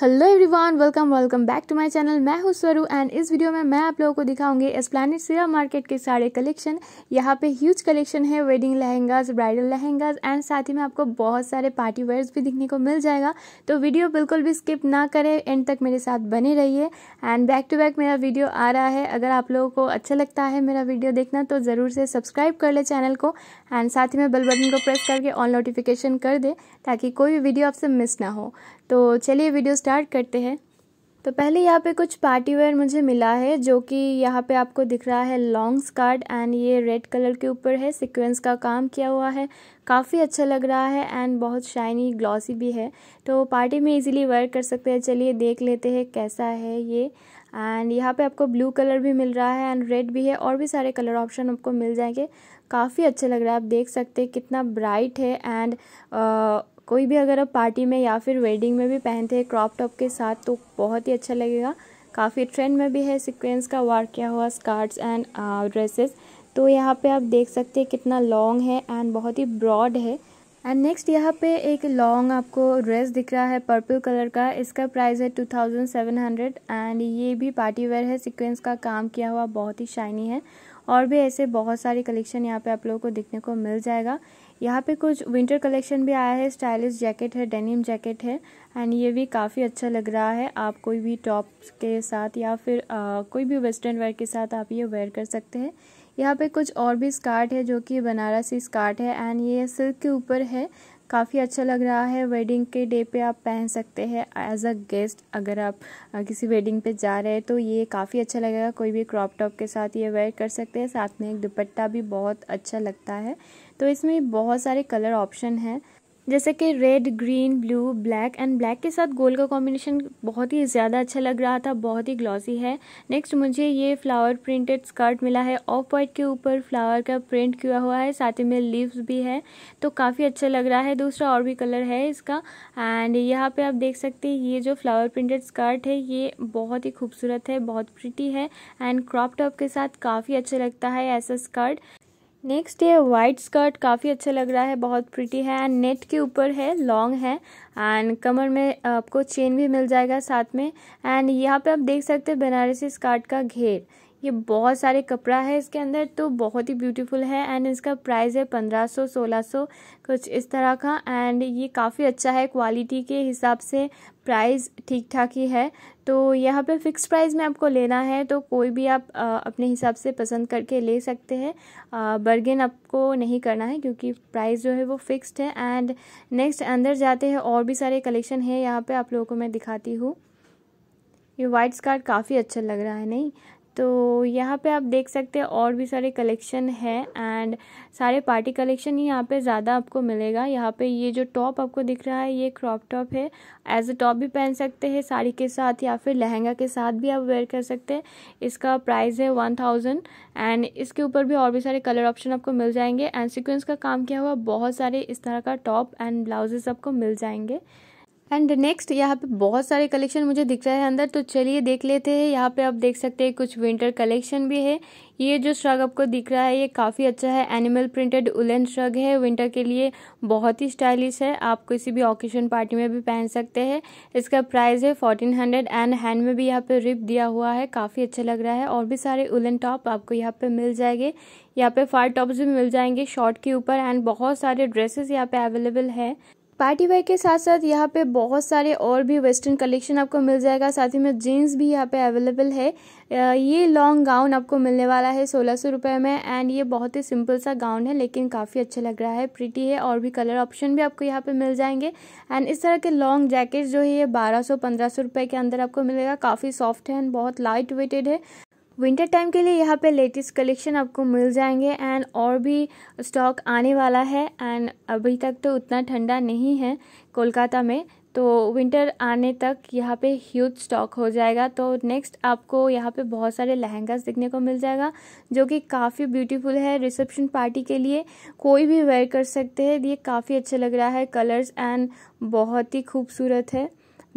Hello everyone welcome welcome back to my channel मैं हूँ स्वरू and इस वीडियो में मैं आप लोगों को दिखाऊंगी एस्प्लानिट सिरा मार्केट के सारे कलेक्शन यहाँ पे ह्यूज कलेक्शन है wedding lehengas bridal lehengas and साथ ही में आपको बहुत सारे पार्टी वेयर्स भी दिखने को मिल जाएगा तो वीडियो बिल्कुल भी स्किप ना करें एंड तक मेरे साथ बने रहिए एंड बैक टू बैक मेरा वीडियो आ रहा है अगर आप लोगों को अच्छा लगता है मेरा वीडियो देखना तो ज़रूर से सब्सक्राइब कर ले चैनल को एंड साथ ही में बेल बटन को प्रेस करके ऑन नोटिफिकेशन कर दे ताकि कोई भी वीडियो आपसे मिस ना हो तो चलिए वीडियो स्टार्ट करते हैं तो पहले यहाँ पे कुछ पार्टी वेयर मुझे मिला है जो कि यहाँ पे आपको दिख रहा है लॉन्ग स्कर्ट एंड ये रेड कलर के ऊपर है सीक्वेंस का काम किया हुआ है काफ़ी अच्छा लग रहा है एंड बहुत शाइनी ग्लॉसी भी है तो पार्टी में इजीली वेयर कर सकते हैं चलिए देख लेते हैं कैसा है ये एंड यहाँ पे आपको ब्लू कलर भी मिल रहा है एंड रेड भी है और भी सारे कलर ऑप्शन आपको मिल जाएंगे काफ़ी अच्छा लग रहा है आप देख सकते हैं कितना ब्राइट है एंड कोई भी अगर आप पार्टी में या फिर वेडिंग में भी पहनते हैं क्रॉप टॉप के साथ तो बहुत ही अच्छा लगेगा काफ़ी ट्रेंड में भी है सिक्वेंस का वार किया हुआ स्कर्ट्स एंड ड्रेसेस तो यहाँ पे आप देख सकते हैं कितना लॉन्ग है एंड बहुत ही ब्रॉड है एंड नेक्स्ट यहाँ पे एक लॉन्ग आपको ड्रेस दिख रहा है पर्पल कलर का इसका प्राइस है two thousand seven hundred and ये भी पार्टी वेयर है सिक्वेंस का काम किया हुआ बहुत ही शाइनी है और भी ऐसे बहुत सारे कलेक्शन यहाँ पे आप लोगों को देखने को मिल जाएगा यहाँ पे कुछ विंटर कलेक्शन भी आया है स्टाइलिश जैकेट है डेनिम जैकेट है एंड ये भी काफ़ी अच्छा लग रहा है आप कोई भी टॉप के साथ या फिर आ, कोई भी वेस्टर्न वेयर के साथ आप ये वेयर कर सकते हैं यहाँ पे कुछ और भी स्कार्ट है जो कि बनारसी स्कार्ट है एंड ये सिल्क के ऊपर है काफ़ी अच्छा लग रहा है वेडिंग के डे पे आप पहन सकते हैं एज अ गेस्ट अगर आप किसी वेडिंग पे जा रहे हैं तो ये काफ़ी अच्छा लगेगा कोई भी क्रॉप टॉप के साथ ये वेयर कर सकते हैं साथ में एक दुपट्टा भी बहुत अच्छा लगता है तो इसमें बहुत सारे कलर ऑप्शन हैं जैसे कि red green blue black and black के साथ गोल्ड का कॉम्बिनेशन बहुत ही ज़्यादा अच्छा लग रहा था बहुत ही ग्लॉसी है नेक्स्ट मुझे ये फ्लावर प्रिंटेड स्कर्ट मिला है ऑफ वाइट के ऊपर फ्लावर का प्रिंट किया हुआ है साथ ही में लीव्स भी है तो काफ़ी अच्छा लग रहा है दूसरा और भी कलर है इसका एंड यहाँ पे आप देख सकते हैं ये जो फ्लावर प्रिंटेड स्कर्ट है ये बहुत ही खूबसूरत है बहुत प्रिटी है एंड क्रॉप टॉप के साथ काफ़ी अच्छा लगता है ऐसा स्कर्ट नेक्स्ट ये वाइट स्कर्ट काफ़ी अच्छा लग रहा है बहुत प्रिटी है एंड नेट के ऊपर है लॉन्ग है एंड कमर में आपको चेन भी मिल जाएगा साथ में एंड यहाँ पे आप देख सकते हैं बनारसी स्कर्ट का घेर ये बहुत सारे कपड़ा है इसके अंदर तो बहुत ही ब्यूटीफुल है एंड इसका प्राइस है पंद्रह सौ सोलह सौ कुछ इस तरह का एंड ये काफ़ी अच्छा है क्वालिटी के हिसाब से प्राइस ठीक ठाक ही है तो यहाँ पे फ़िक्स प्राइस में आपको लेना है तो कोई भी आप आ, अपने हिसाब से पसंद करके ले सकते हैं बर्गेन आपको नहीं करना है क्योंकि प्राइस जो है वो फिक्स्ड है एंड नेक्स्ट अंदर जाते हैं और भी सारे कलेक्शन है यहाँ पे आप लोगों को मैं दिखाती हूँ ये वाइट स्कार्ट काफ़ी अच्छा लग रहा है नहीं तो यहाँ पे आप देख सकते हैं और भी सारे कलेक्शन है एंड सारे पार्टी कलेक्शन ही यहाँ पे ज़्यादा आपको मिलेगा यहाँ पे ये जो टॉप आपको दिख रहा है ये क्रॉप टॉप है एज अ टॉप भी पहन सकते हैं साड़ी के साथ या फिर लहंगा के साथ भी आप वेयर कर सकते हैं इसका प्राइस है वन थाउजेंड एंड इसके ऊपर भी और भी सारे कलर ऑप्शन आपको मिल जाएंगे एंड सिक्वेंस का काम किया हुआ बहुत सारे इस तरह का टॉप एंड ब्लाउजेस आपको मिल जाएंगे एंड नेक्स्ट यहाँ पे बहुत सारे कलेक्शन मुझे दिख रहा है अंदर तो चलिए देख लेते हैं यहाँ पे आप देख सकते हैं कुछ विंटर कलेक्शन भी है ये जो श्रग आपको दिख रहा है ये काफ़ी अच्छा है एनिमल प्रिंटेड उलन श्रग है विंटर के लिए बहुत ही स्टाइलिश है आप किसी भी ऑकेशन पार्टी में भी पहन सकते हैं इसका प्राइस है फोर्टीन हंड्रेड एंड हैंड में भी यहाँ पे रिप दिया हुआ है काफ़ी अच्छा लग रहा है और भी सारे उलन टॉप आपको यहाँ पे मिल जाएंगे यहाँ पे फार टॉप्स भी मिल जाएंगे शॉर्ट के ऊपर एंड बहुत सारे ड्रेसेस यहाँ पे अवेलेबल है पार्टी वेयर के साथ साथ यहाँ पे बहुत सारे और भी वेस्टर्न कलेक्शन आपको मिल जाएगा साथ ही में जीन्स भी यहाँ पे अवेलेबल है ये लॉन्ग गाउन आपको मिलने वाला है सोलह सौ रुपये में एंड ये बहुत ही सिंपल सा गाउन है लेकिन काफ़ी अच्छा लग रहा है प्रिटी है और भी कलर ऑप्शन भी आपको यहाँ पे मिल जाएंगे एंड इस तरह के लॉन्ग जैकेट जो है ये बारह सौ पंद्रह सौ रुपये के अंदर आपको मिलेगा काफ़ी सॉफ्ट है एंड बहुत लाइट वेटेड है विंटर टाइम के लिए यहाँ पे लेटेस्ट कलेक्शन आपको मिल जाएंगे एंड और भी स्टॉक आने वाला है एंड अभी तक तो उतना ठंडा नहीं है कोलकाता में तो विंटर आने तक यहाँ पे ह्यूज स्टॉक हो जाएगा तो नेक्स्ट आपको यहाँ पे बहुत सारे लहंगास देखने को मिल जाएगा जो कि काफ़ी ब्यूटीफुल है रिसेप्शन पार्टी के लिए कोई भी वेयर कर सकते हैं ये काफ़ी अच्छा लग रहा है कलर्स एंड बहुत ही खूबसूरत है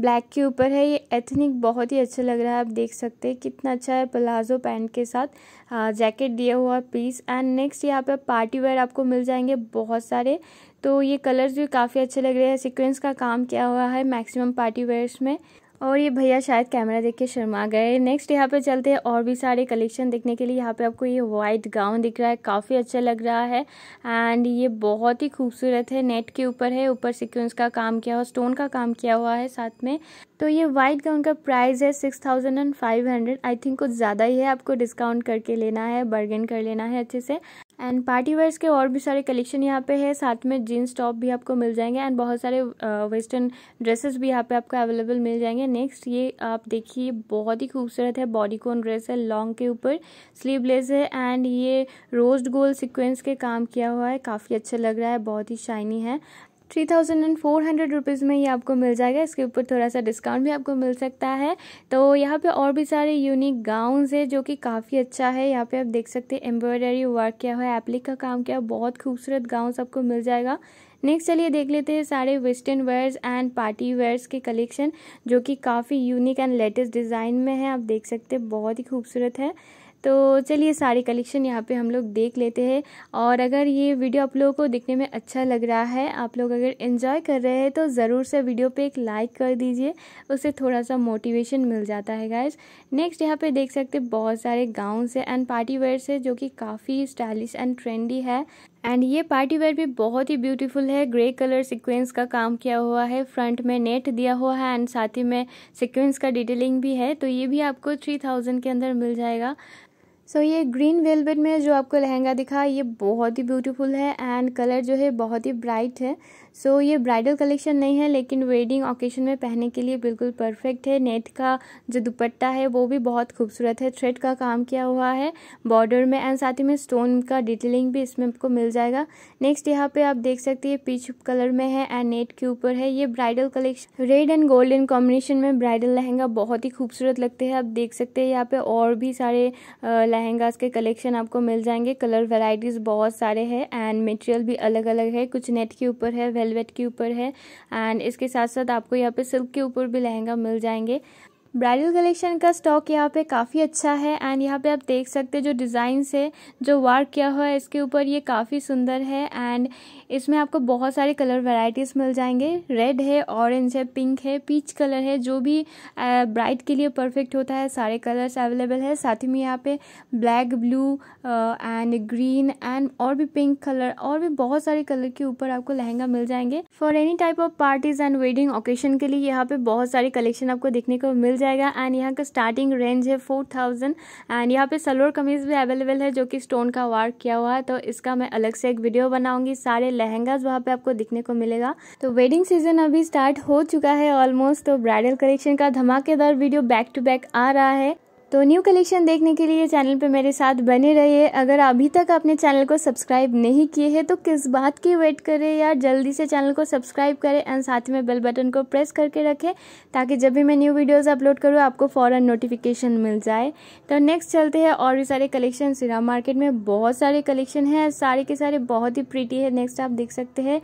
ब्लैक के ऊपर है ये एथनिक बहुत ही अच्छा लग रहा है आप देख सकते हैं कितना अच्छा है प्लाजो पैंट के साथ जैकेट दिया हुआ पीस एंड नेक्स्ट यहाँ पे पार्टी वेयर आपको मिल जाएंगे बहुत सारे तो ये कलर्स भी काफ़ी अच्छे लग रहे हैं सीक्वेंस का काम किया हुआ है मैक्सिमम पार्टी वेयर्स में और ये भैया शायद कैमरा देख के शर्मा गए नेक्स्ट यहाँ पे चलते हैं और भी सारे कलेक्शन देखने के लिए यहाँ पे आपको ये वाइट गाउन दिख रहा है काफ़ी अच्छा लग रहा है एंड ये बहुत ही खूबसूरत है नेट के ऊपर है ऊपर सिक्वेंस का काम किया हुआ स्टोन का काम किया हुआ है साथ में तो ये वाइट गाउन का प्राइस है six thousand and five hundred I think कुछ ज़्यादा ही है आपको डिस्काउंट करके लेना है बर्गेन कर लेना है अच्छे से एंड पार्टी वेयर्स के और भी सारे कलेक्शन यहाँ पे है साथ में जीन्स टॉप भी आपको मिल जाएंगे एंड बहुत सारे वेस्टर्न ड्रेसेस भी यहाँ पे आपको अवेलेबल मिल जाएंगे नेक्स्ट ये आप देखिए बहुत ही खूबसूरत है बॉडी ड्रेस है लॉन्ग के ऊपर स्लीवलेस है एंड ये रोज गोल्ड सिक्वेंस के काम किया हुआ है काफ़ी अच्छा लग रहा है बहुत ही शाइनी है three thousand and four hundred rupees में ये आपको मिल जाएगा इसके ऊपर थोड़ा सा डिस्काउंट भी आपको मिल सकता है तो यहाँ पे और भी सारे यूनिक गाउन्स है जो कि काफ़ी अच्छा है यहाँ पे आप देख सकते हैं एम्ब्रॉयडरी वर्क किया हुआ है एप्लिक का काम किया बहुत खूबसूरत गाउन्स आपको मिल जाएगा नेक्स्ट चलिए देख लेते हैं सारे western wears and party wears के कलेक्शन जो कि काफ़ी यूनिक एंड लेटेस्ट डिज़ाइन में है आप देख सकते हैं बहुत ही खूबसूरत है तो चलिए सारे कलेक्शन यहाँ पे हम लोग देख लेते हैं और अगर ये वीडियो आप लोगों को दिखने में अच्छा लग रहा है आप लोग अगर इन्जॉय कर रहे हैं तो ज़रूर से वीडियो पे एक लाइक कर दीजिए उससे थोड़ा सा मोटिवेशन मिल जाता है गाइज नेक्स्ट यहाँ पे देख सकते बहुत सारे गाउन है एंड पार्टी वेयर है जो कि काफ़ी स्टाइलिश एंड ट्रेंडी है एंड ये पार्टी वेयर भी बहुत ही ब्यूटीफुल है ग्रे कलर सीक्वेंस का काम किया हुआ है फ्रंट में नेट दिया हुआ है एंड साथ ही में सीक्वेंस का डिटेलिंग भी है तो ये भी आपको थ्री थाउजेंड के अंदर मिल जाएगा सो so, ये ग्रीन वेलवेट में जो आपको लहंगा दिखा ये बहुत ही ब्यूटीफुल है एंड कलर जो है बहुत ही ब्राइट है सो so, ये ब्राइडल कलेक्शन नहीं है लेकिन वेडिंग ओकेशन में पहनने के लिए बिल्कुल परफेक्ट है नेट का जो दुपट्टा है वो भी बहुत खूबसूरत है थ्रेड का काम किया हुआ है बॉर्डर में एंड साथ ही में स्टोन का डिटेलिंग भी इसमें आपको मिल जाएगा नेक्स्ट यहाँ पे आप देख सकते हैं पीच कलर में है एंड नेट के ऊपर है ये bridal collection red and golden combination में ब्राइडल लहंगा बहुत ही खूबसूरत लगते हैं आप देख सकते हैं यहाँ पे और भी सारे लहंगाज के कलेक्शन आपको मिल जाएंगे कलर वेराइटीज़ बहुत सारे हैं एंड मटेरियल भी अलग अलग है कुछ नेट के ऊपर है वेलवेट के ऊपर है एंड इसके साथ साथ आपको यहाँ पे सिल्क के ऊपर भी लहंगा मिल जाएंगे ब्राइडल कलेक्शन का स्टॉक यहाँ पे काफ़ी अच्छा है एंड यहाँ पे आप देख सकते हैं जो डिजाइन है जो वर्क किया हुआ है इसके ऊपर ये काफ़ी सुंदर है एंड इसमें आपको बहुत सारे कलर वेराइटीज मिल जाएंगे रेड है ऑरेंज है पिंक है पीच कलर है जो भी ब्राइट के लिए परफेक्ट होता है सारे कलर्स अवेलेबल है साथ ही में यहाँ पे black blue and green and और भी पिंक कलर और भी बहुत सारे कलर के ऊपर आपको लहंगा मिल जाएंगे for any type of parties and wedding occasion के लिए यहाँ पे बहुत सारे कलेक्शन आपको देखने को मिल जाएगा एंड यहाँ का स्टार्टिंग रेंज है फोर थाउजेंड एंड यहाँ पे सलोर कमीज भी अवेलेबल है जो कि स्टोन का वर्क किया हुआ है तो इसका मैं अलग से एक वीडियो बनाऊंगी सारे लहंगाज वहाँ पे आपको दिखने को मिलेगा तो वेडिंग सीजन अभी स्टार्ट हो चुका है ऑलमोस्ट तो ब्राइडल कलेक्शन का धमाकेदार वीडियो बैक टू बैक आ रहा है तो न्यू कलेक्शन देखने के लिए चैनल पे मेरे साथ बने रहिए अगर अभी तक आपने चैनल को सब्सक्राइब नहीं किए हैं तो किस बात की वेट करें या जल्दी से चैनल को सब्सक्राइब करें एंड साथ में बेल बटन को प्रेस करके रखें ताकि जब भी मैं न्यू वीडियोस अपलोड करूँ आपको फ़ौरन नोटिफिकेशन मिल जाए तो नेक्स्ट चलते हैं और भी सारे कलेक्शन सिरा मार्केट में बहुत सारे कलेक्शन हैं सारे के सारे बहुत ही प्रीटी है नेक्स्ट आप देख सकते हैं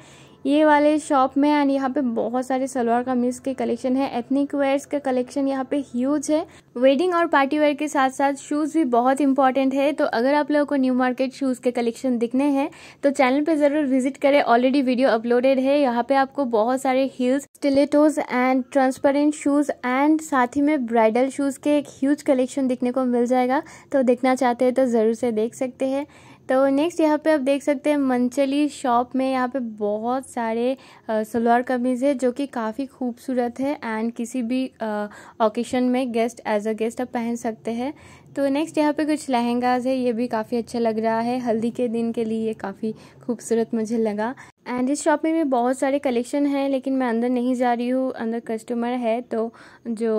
ये वाले शॉप में एंड यहाँ पे बहुत सारे सलवार कमीज के कलेक्शन है एथनिक वेयर्स का कलेक्शन यहाँ पे ह्यूज है वेडिंग और पार्टी वेयर के साथ साथ शूज़ भी बहुत इंपॉर्टेंट है तो अगर आप लोगों को न्यू मार्केट शूज़ के कलेक्शन दिखने हैं तो चैनल पे ज़रूर विजिट करें ऑलरेडी वीडियो अपलोडेड है यहाँ पे आपको बहुत सारे heels stilettos and transparent shoes and साथ ही में ब्राइडल शूज़ के एक ह्यूज कलेक्शन दिखने को मिल जाएगा तो देखना चाहते हैं तो ज़रूर से देख सकते हैं तो नेक्स्ट यहाँ पे आप देख सकते हैं मंचली शॉप में यहाँ पे बहुत सारे सलवार कमीज़ है जो कि काफ़ी खूबसूरत है एंड किसी भी ओकेशन में गेस्ट एज अ गेस्ट आप पहन सकते हैं तो नेक्स्ट यहाँ पे कुछ लहंगाज है ये भी काफ़ी अच्छा लग रहा है हल्दी के दिन के लिए काफ़ी खूबसूरत मुझे लगा एंड इस शॉप में बहुत सारे कलेक्शन हैं लेकिन मैं अंदर नहीं जा रही हूँ अंदर कस्टमर है तो जो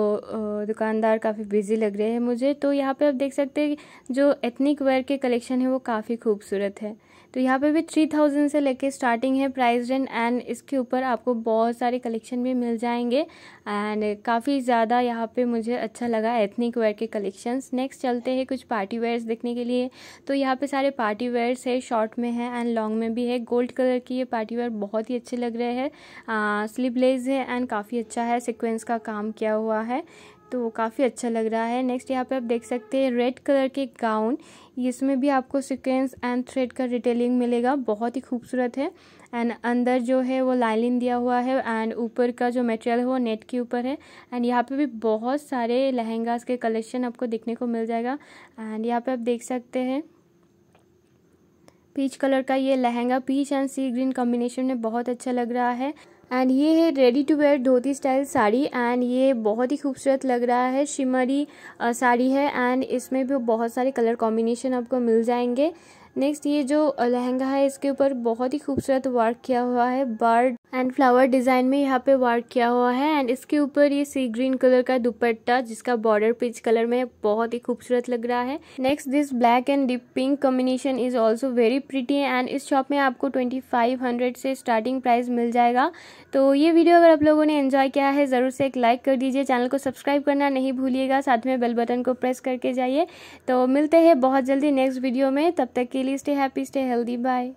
दुकानदार काफ़ी बिजी लग रहे हैं मुझे तो यहाँ पे आप देख सकते हैं जो एथनिक वेयर के कलेक्शन है वो काफ़ी खूबसूरत है तो यहाँ पे भी थ्री थाउजेंड से लेके स्टार्टिंग है प्राइस रेंज एंड इसके ऊपर आपको बहुत सारे कलेक्शन भी मिल जाएंगे एंड काफ़ी ज़्यादा यहाँ पे मुझे अच्छा लगा एथनिक वेयर के कलेक्शंस नेक्स्ट चलते हैं कुछ पार्टी वेयर्स देखने के लिए तो यहाँ पे सारे पार्टी वेयर्स है शॉर्ट में है एंड लॉन्ग में भी है गोल्ड कलर की ये पार्टी वेयर बहुत ही अच्छे लग रहे हैं स्लीवलेस है एंड काफ़ी अच्छा है सिक्वेंस का काम किया हुआ है तो वो काफ़ी अच्छा लग रहा है नेक्स्ट यहाँ पे आप देख सकते हैं रेड कलर के गाउन इसमें भी आपको सिक्वेंस एंड थ्रेड का डिटेलिंग मिलेगा बहुत ही खूबसूरत है एंड अंदर जो है वो लाइनिंग दिया हुआ है एंड ऊपर का जो मटेरियल है वो नेट के ऊपर है एंड यहाँ पे भी बहुत सारे लहंगास के कलेक्शन आपको देखने को मिल जाएगा एंड यहाँ पे आप देख सकते हैं पीच कलर का ये लहंगा peach and sea green combination में बहुत अच्छा लग रहा है एंड ये है ready to wear dhoti style sari and ये बहुत ही खूबसूरत लग रहा है शिमरी साड़ी है एंड इसमें भी बहुत सारे कलर कॉम्बिनेशन आपको मिल जाएंगे नेक्स्ट ये जो लहंगा है इसके ऊपर बहुत ही खूबसूरत वर्क किया हुआ है बर्ड एंड फ्लावर डिजाइन में यहाँ पे वर्क किया हुआ है एंड इसके ऊपर ये सी ग्रीन कलर का दुपट्टा जिसका बॉर्डर पिच कलर में बहुत ही खूबसूरत लग रहा है next this black and deep pink combination is also very pretty and इस शॉप में आपको ट्वेंटी फाइव हंड्रेड से स्टार्टिंग प्राइस मिल जाएगा तो ये वीडियो अगर आप लोगों ने एंजॉय किया है ज़रूर से एक लाइक कर दीजिए चैनल को सब्सक्राइब करना नहीं भूलिएगा साथ में बेल बटन को प्रेस करके जाइए तो मिलते हैं बहुत जल्दी नेक्स्ट वीडियो में तब तक के Please Stay happy, stay healthy. Bye.